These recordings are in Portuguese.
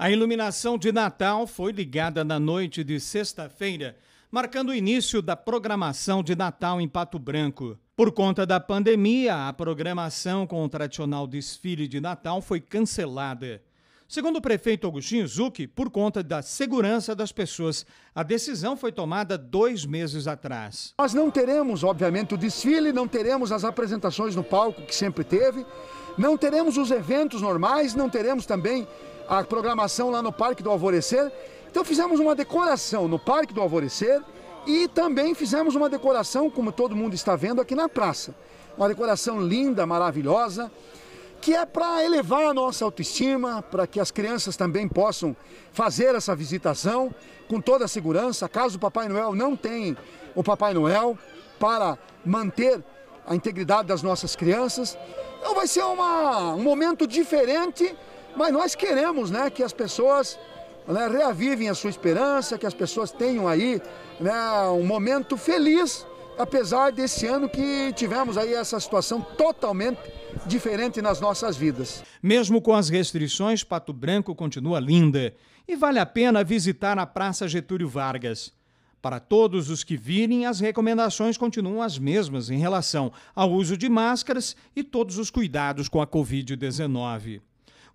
A iluminação de Natal foi ligada na noite de sexta-feira, marcando o início da programação de Natal em Pato Branco. Por conta da pandemia, a programação com o tradicional desfile de Natal foi cancelada. Segundo o prefeito Agostinho Zucchi, por conta da segurança das pessoas, a decisão foi tomada dois meses atrás. Nós não teremos, obviamente, o desfile, não teremos as apresentações no palco que sempre teve, não teremos os eventos normais, não teremos também a programação lá no Parque do Alvorecer. Então fizemos uma decoração no Parque do Alvorecer e também fizemos uma decoração, como todo mundo está vendo, aqui na praça. Uma decoração linda, maravilhosa, que é para elevar a nossa autoestima, para que as crianças também possam fazer essa visitação com toda a segurança. Caso o Papai Noel não tenha o Papai Noel para manter a integridade das nossas crianças. Então vai ser uma, um momento diferente mas nós queremos né, que as pessoas né, reavivem a sua esperança, que as pessoas tenham aí né, um momento feliz, apesar desse ano que tivemos aí essa situação totalmente diferente nas nossas vidas. Mesmo com as restrições, Pato Branco continua linda e vale a pena visitar a Praça Getúlio Vargas. Para todos os que virem, as recomendações continuam as mesmas em relação ao uso de máscaras e todos os cuidados com a Covid-19.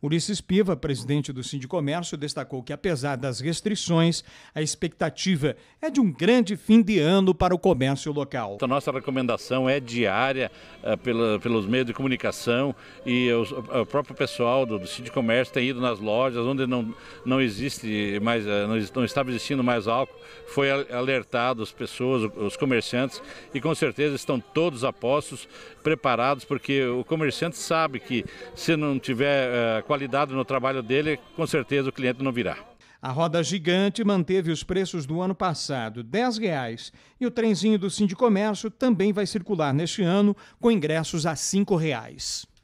Ulisses Piva, presidente do Sindicomércio, destacou que, apesar das restrições, a expectativa é de um grande fim de ano para o comércio local. A então, nossa recomendação é diária eh, pela, pelos meios de comunicação e os, o próprio pessoal do, do Sindicomércio tem ido nas lojas onde não, não existe mais, eh, não, não estava existindo mais álcool, foi alertado as pessoas, os comerciantes e com certeza estão todos apostos, preparados, porque o comerciante sabe que se não tiver eh, qualidade no trabalho dele, com certeza o cliente não virá. A roda gigante manteve os preços do ano passado, R$ 10,00, e o trenzinho do Sindicomércio também vai circular neste ano com ingressos a R$ 5,00.